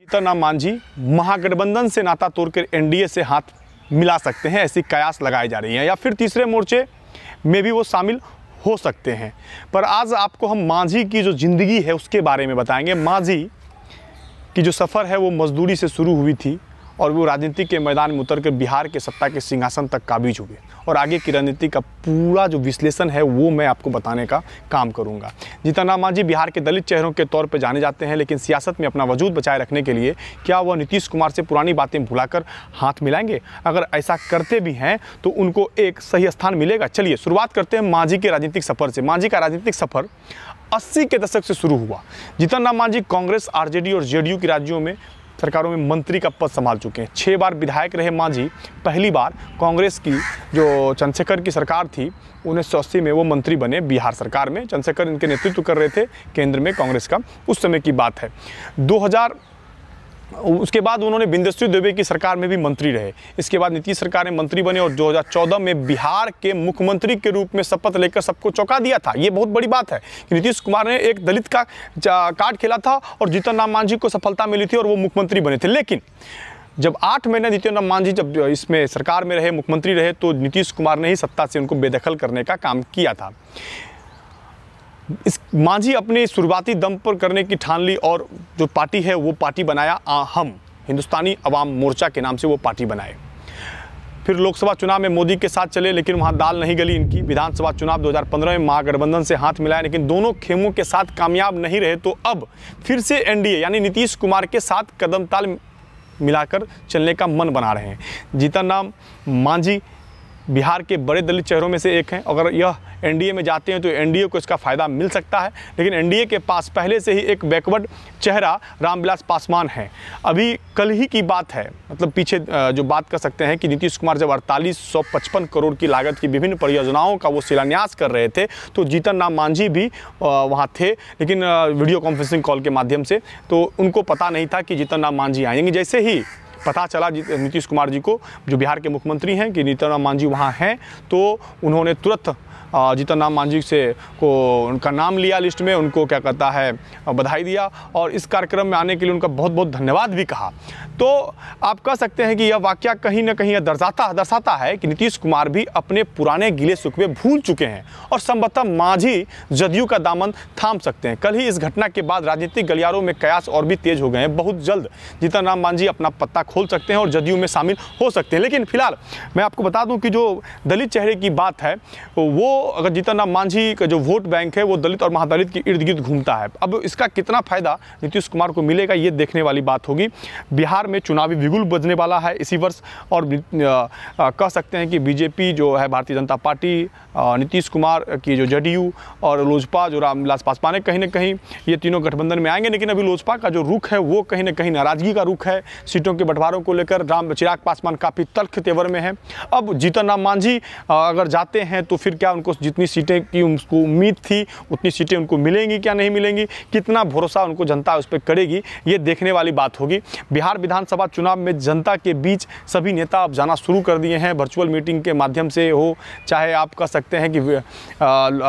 सीताराम मांझी महागठबंधन से नाता तोड़कर एनडीए से हाथ मिला सकते हैं ऐसी कयास लगाई जा रही है या फिर तीसरे मोर्चे में भी वो शामिल हो सकते हैं पर आज आपको हम मांझी की जो ज़िंदगी है उसके बारे में बताएंगे मांझी की जो सफ़र है वो मजदूरी से शुरू हुई थी और वो राजनीति के मैदान में उतर कर बिहार के सत्ता के सिंहासन तक काबिज हुए और आगे की रणनीति का पूरा जो विश्लेषण है वो मैं आपको बताने का काम करूँगा जीतन राम मांझी बिहार के दलित चेहरों के तौर पर जाने जाते हैं लेकिन सियासत में अपना वजूद बचाए रखने के लिए क्या वह नीतीश कुमार से पुरानी बातें भुलाकर हाथ मिलाएंगे अगर ऐसा करते भी हैं तो उनको एक सही स्थान मिलेगा चलिए शुरुआत करते हैं मांझी के राजनीतिक सफ़र से मांझी का राजनीतिक सफ़र 80 के दशक से शुरू हुआ जीतन राम मांझी कांग्रेस आरजेडी और जेडीयू की राज्यों में सरकारों में मंत्री का पद संभाल चुके हैं छः बार विधायक रहे मांझी पहली बार कांग्रेस की जो चंद्रशेखर की सरकार थी उन्नीस सौ अस्सी में वो मंत्री बने बिहार सरकार में चंद्रशेखर इनके नेतृत्व कर रहे थे केंद्र में कांग्रेस का उस समय की बात है 2000 उसके बाद उन्होंने बिंदेश्वरी दुबे की सरकार में भी मंत्री रहे इसके बाद नीतीश सरकार में मंत्री बने और 2014 में बिहार के मुख्यमंत्री के रूप में शपथ लेकर सबको चौंका दिया था ये बहुत बड़ी बात है कि नीतीश कुमार ने एक दलित का कार्ड खेला था और जीतन राम मांझी को सफलता मिली थी और वो मुख्यमंत्री बने थे लेकिन जब आठ महीने नितिन राम मांझी जब इसमें सरकार में रहे मुख्यमंत्री रहे तो नीतीश कुमार ने ही सत्ता से उनको बेदखल करने का काम किया था इस मांझी अपने शुरुआती दम पर करने की ठान ली और जो पार्टी है वो पार्टी बनाया आ हम हिंदुस्तानी अवाम मोर्चा के नाम से वो पार्टी बनाए फिर लोकसभा चुनाव में मोदी के साथ चले लेकिन वहाँ दाल नहीं गली इनकी विधानसभा चुनाव 2015 में महागठबंधन से हाथ मिलाया लेकिन दोनों खेमों के साथ कामयाब नहीं रहे तो अब फिर से एनडीए यानी नीतीश कुमार के साथ कदम ताल मिलाकर चलने का मन बना रहे हैं जीतन राम मांझी बिहार के बड़े दलित चेहरों में से एक हैं अगर यह एनडीए में जाते हैं तो एनडीए को इसका फ़ायदा मिल सकता है लेकिन एनडीए के पास पहले से ही एक बैकवर्ड चेहरा रामविलास पासवान है अभी कल ही की बात है मतलब पीछे जो बात कर सकते हैं कि नीतीश कुमार जब अड़तालीस करोड़ की लागत की विभिन्न परियोजनाओं का वो शिलान्यास कर रहे थे तो जीतन राम मांझी भी वहाँ थे लेकिन वीडियो कॉन्फ्रेंसिंग कॉल के माध्यम से तो उनको पता नहीं था कि जीतन राम मांझी आएंगे जैसे ही पता चला नीतीश कुमार जी को जो बिहार के मुख्यमंत्री हैं कि नित्यानंद मान जी वहाँ हैं तो उन्होंने तुरंत जीतन राम मांझी से को उनका नाम लिया लिस्ट में उनको क्या कहता है बधाई दिया और इस कार्यक्रम में आने के लिए उनका बहुत बहुत धन्यवाद भी कहा तो आप कह सकते हैं कि यह वाक्य कहीं ना कहीं यह दर्शाता दर्शाता है कि नीतीश कुमार भी अपने पुराने गिले सुखबे भूल चुके हैं और संभवतः मांझी जदयू का दामन थाम सकते हैं कल ही इस घटना के बाद राजनीतिक गलियारों में कयास और भी तेज हो गए हैं बहुत जल्द जीतन राम मांझी अपना पत्ता खोल सकते हैं और जदयू में शामिल हो सकते हैं लेकिन फिलहाल मैं आपको बता दूं कि जो दलित चेहरे की बात है वो अगर जीतन राम मांझी का जो वोट बैंक है वो दलित और महादलित की इर्द गिर्द घूमता है अब इसका कितना फायदा नीतीश कुमार को मिलेगा ये देखने वाली बात होगी बिहार में चुनावी विगुल बजने वाला है इसी वर्ष और कह सकते हैं कि बीजेपी जो है भारतीय जनता पार्टी नीतीश कुमार की जो जेडीयू और लोजपा जो रामविलास पासवान है कहीं ना कहीं ये तीनों गठबंधन में आएंगे लेकिन अभी लोजपा का जो रुख है वो कहीं ना कहीं नाराजगी का रुख है सीटों के बंटवारों को लेकर राम चिराग पासवान काफ़ी तल्ख तेवर में है अब जीतन राम मांझी अगर जाते हैं तो फिर क्या उनको को जितनी सीटें की उसको उम्मीद थी उतनी सीटें उनको मिलेंगी क्या नहीं मिलेंगी कितना भरोसा उनको जनता उस पर करेगी ये देखने वाली बात होगी बिहार विधानसभा चुनाव में जनता के बीच सभी नेता अब जाना शुरू कर दिए हैं वर्चुअल मीटिंग के माध्यम से हो चाहे आप कह सकते हैं कि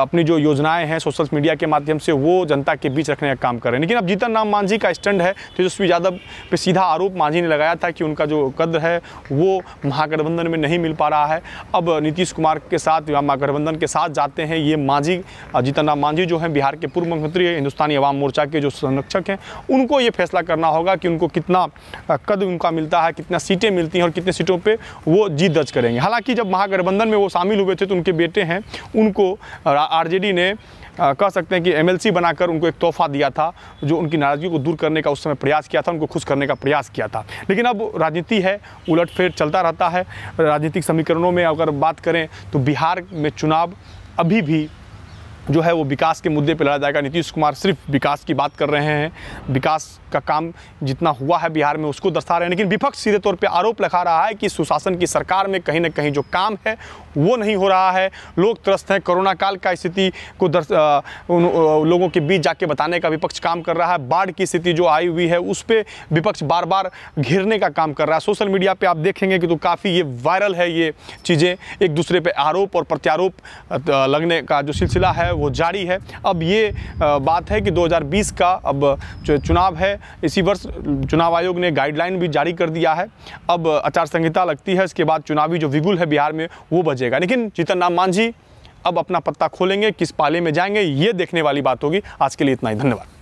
अपनी जो योजनाएं हैं सोशल मीडिया के माध्यम से वो जनता के बीच रखने का काम कर रहे हैं लेकिन अब जीतन राम मांझी का स्टैंड है तेजस्वी यादव पर सीधा आरोप मांझी ने लगाया था कि उनका जो कद्र है वो महागठबंधन में नहीं मिल पा रहा है अब नीतीश कुमार के साथ या महागठबंधन के साथ जाते हैं ये मांझी जीतन राम मांझी जो हैं बिहार के पूर्व मुख्यमंत्री हिंदुस्तानी अवाम मोर्चा के जो संरक्षक हैं उनको ये फैसला करना होगा कि उनको कितना कद उनका मिलता है कितना सीटें मिलती हैं और कितने सीटों पर वो जीत दर्ज करेंगे हालाँकि जब महागठबंधन में वो शामिल हुए थे तो उनके बेटे हैं उनको आर ने कह सकते हैं कि एमएलसी बनाकर उनको एक तोहफा दिया था जो उनकी नाराज़गी को दूर करने का उस समय प्रयास किया था उनको खुश करने का प्रयास किया था लेकिन अब राजनीति है उलट फेर चलता रहता है राजनीतिक समीकरणों में अगर बात करें तो बिहार में चुनाव अभी भी जो है वो विकास के मुद्दे पर लड़ा जाएगा नीतीश कुमार सिर्फ विकास की बात कर रहे हैं विकास का काम जितना हुआ है बिहार में उसको दर्शा रहे हैं लेकिन विपक्ष सीधे तौर पर आरोप लगा रहा है कि सुशासन की सरकार में कहीं ना कहीं जो काम है वो नहीं हो रहा है लोग त्रस्त हैं कोरोना काल का स्थिति को दर्श उन लोगों के बीच जाके बताने का विपक्ष काम कर रहा है बाढ़ की स्थिति जो आई हुई है उस पर विपक्ष बार बार घिरने का काम कर रहा है सोशल मीडिया पे आप देखेंगे कि तो काफ़ी ये वायरल है ये चीज़ें एक दूसरे पे आरोप और प्रत्यारोप लगने का जो सिलसिला है वो जारी है अब ये बात है कि 2020 का अब जो चुनाव है इसी वर्ष चुनाव आयोग ने गाइडलाइन भी जारी कर दिया है अब आचार संहिता लगती है इसके बाद चुनावी जो विगुल है बिहार में वो बजेगा लेकिन जीतन राम मांझी अब अपना पत्ता खोलेंगे किस पाले में जाएंगे ये देखने वाली बात होगी आज के लिए इतना ही धन्यवाद